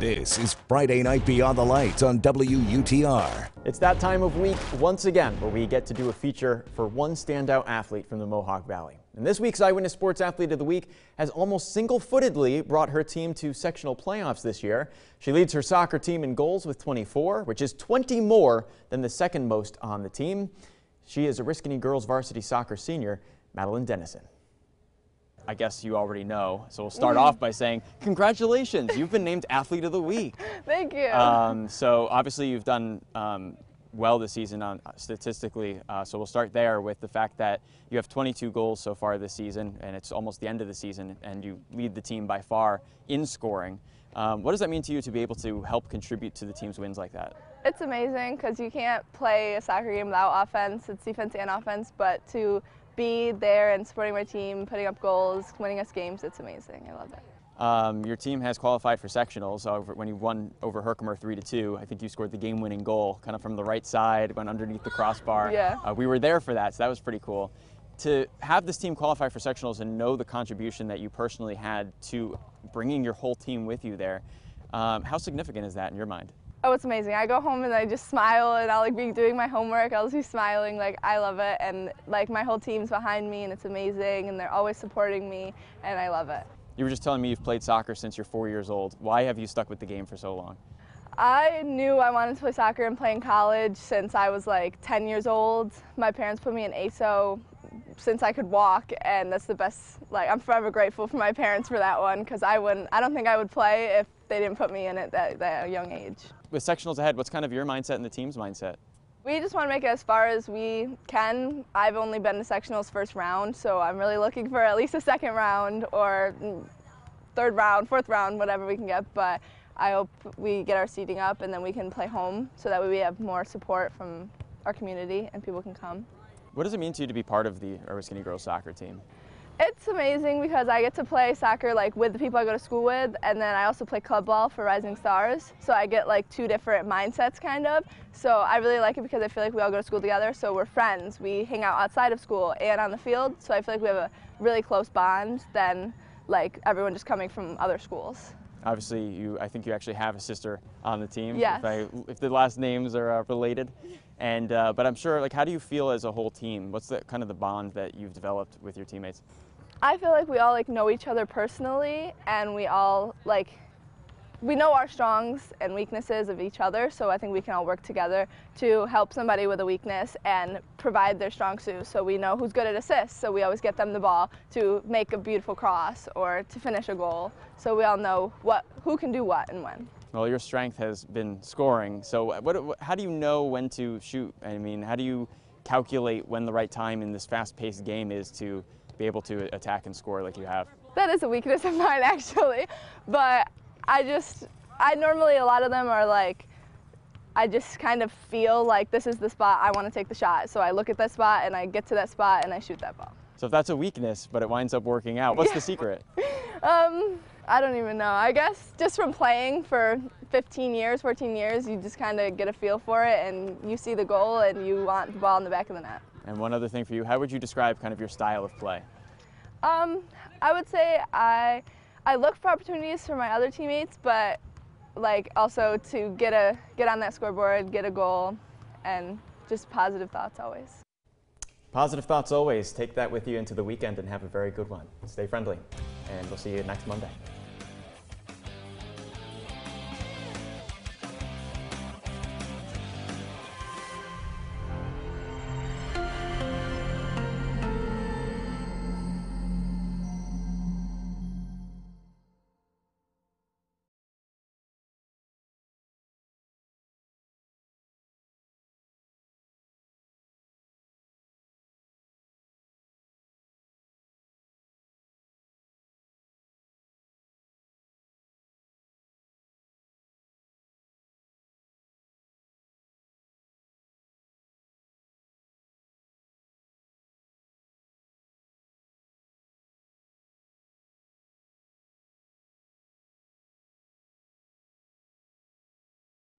This is Friday Night Beyond the Lights on WUTR. It's that time of week once again where we get to do a feature for one standout athlete from the Mohawk Valley. And this week's Eyewitness Sports Athlete of the Week has almost single-footedly brought her team to sectional playoffs this year. She leads her soccer team in goals with 24, which is 20 more than the second most on the team. She is a Oriskany girls varsity soccer senior, Madeline Dennison. I guess you already know. So we'll start mm. off by saying, congratulations, you've been named Athlete of the Week. Thank you. Um, so obviously you've done um, well this season on, uh, statistically. Uh, so we'll start there with the fact that you have 22 goals so far this season, and it's almost the end of the season, and you lead the team by far in scoring. Um, what does that mean to you to be able to help contribute to the team's wins like that? It's amazing because you can't play a soccer game without offense. It's defense and offense, but to be there and supporting my team, putting up goals, winning us games, it's amazing. I love it. Um, your team has qualified for sectionals uh, over, when you won over Herkimer 3 to 2. I think you scored the game winning goal kind of from the right side, went underneath the crossbar. Yeah. Uh, we were there for that, so that was pretty cool. To have this team qualify for sectionals and know the contribution that you personally had to bringing your whole team with you there, um, how significant is that in your mind? Oh, it's amazing. I go home and I just smile and I'll like be doing my homework. I'll just be smiling. Like I love it and like my whole team's behind me and it's amazing and they're always supporting me and I love it. You were just telling me you've played soccer since you're four years old. Why have you stuck with the game for so long? I knew I wanted to play soccer and play in college since I was like 10 years old. My parents put me in ASO since I could walk, and that's the best. Like I'm forever grateful for my parents for that one because I wouldn't. I don't think I would play if they didn't put me in at that, that young age with sectionals ahead, what's kind of your mindset and the team's mindset? We just want to make it as far as we can. I've only been to sectionals first round, so I'm really looking for at least a second round or third round, fourth round, whatever we can get. But I hope we get our seating up and then we can play home so that way we have more support from our community and people can come. What does it mean to you to be part of the Urban Skinny Girls soccer team? It's amazing because I get to play soccer like with the people I go to school with and then I also play club ball for Rising Stars. So I get like two different mindsets kind of. So I really like it because I feel like we all go to school together so we're friends. We hang out outside of school and on the field. So I feel like we have a really close bond than like everyone just coming from other schools. Obviously, you, I think you actually have a sister on the team. Yes. If, I, if the last names are uh, related. And, uh, but I'm sure, like, how do you feel as a whole team? What's the, kind of the bond that you've developed with your teammates? I feel like we all, like, know each other personally, and we all, like, we know our strengths and weaknesses of each other, so I think we can all work together to help somebody with a weakness and provide their strong suit. So we know who's good at assists, so we always get them the ball to make a beautiful cross or to finish a goal. So we all know what who can do what and when. Well, your strength has been scoring. So what, how do you know when to shoot? I mean, how do you calculate when the right time in this fast-paced game is to be able to attack and score like you have? That is a weakness of mine, actually. But I just, I normally, a lot of them are like, I just kind of feel like this is the spot I want to take the shot. So I look at that spot and I get to that spot and I shoot that ball. So if that's a weakness, but it winds up working out, what's yeah. the secret? um, I don't even know. I guess just from playing for 15 years, 14 years, you just kind of get a feel for it and you see the goal and you want the ball in the back of the net. And one other thing for you, how would you describe kind of your style of play? Um, I would say I I look for opportunities for my other teammates, but like also to get a get on that scoreboard, get a goal, and just positive thoughts always. Positive thoughts always. Take that with you into the weekend and have a very good one. Stay friendly, and we'll see you next Monday.